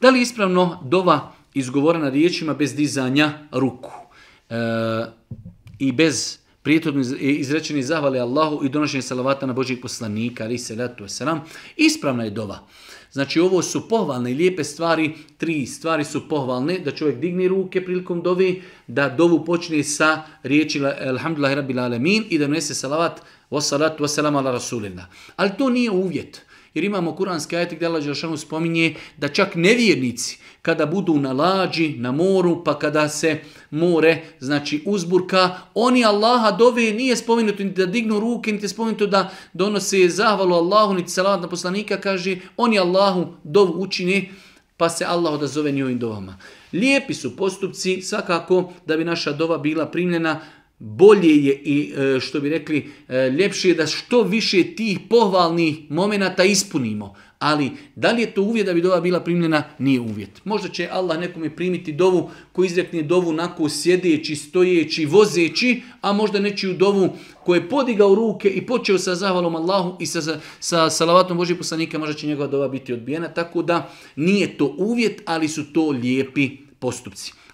Da li ispravno dova izgovorena riječima bez dizanja ruku e, i bez prijetodno e, izrečene zahvale Allahu i donošenje salavata na Božih poslanika, ali se letu esram, ispravna je dova. Znači ovo su pohvalne i lijepe stvari, tri stvari su pohvalne, da čovjek digne ruke prilikom dovi, da dovu počne sa riječi Alhamdulillah i Rabbil Alemin i da nese salavat wa salatu wa salam ala Rasulina. Ali to nije uvjet. Jer imamo kuranski ajet gdje Allah Đelšanu spominje da čak nevjernici kada budu na lađi, na moru, pa kada se more, znači uzburka, oni Allaha dove nije spomenuto ni da dignu ruke, niti je spomenuto da donose zahvalu Allahu, niti salat na poslanika, kaže, oni Allahu dovu učine, pa se Allah odazove ni dovama. Lijepi su postupci, svakako da bi naša dova bila primljena, bolje je i e, što bi rekli e, ljepše da što više tih pohvalnih momenata ispunimo. Ali da li je to uvjet da bi dova bila primljena? Nije uvjet. Možda će Allah nekome primiti dovu koji izrekne dovu nako sjedeći, stojeći, vozeći, a možda nečiju dovu koji je podigao ruke i počeo sa zahvalom Allahu i sa, sa salavatom Božje poslanika, možda će njegova dova biti odbijena. Tako da nije to uvjet, ali su to lijepi postupci.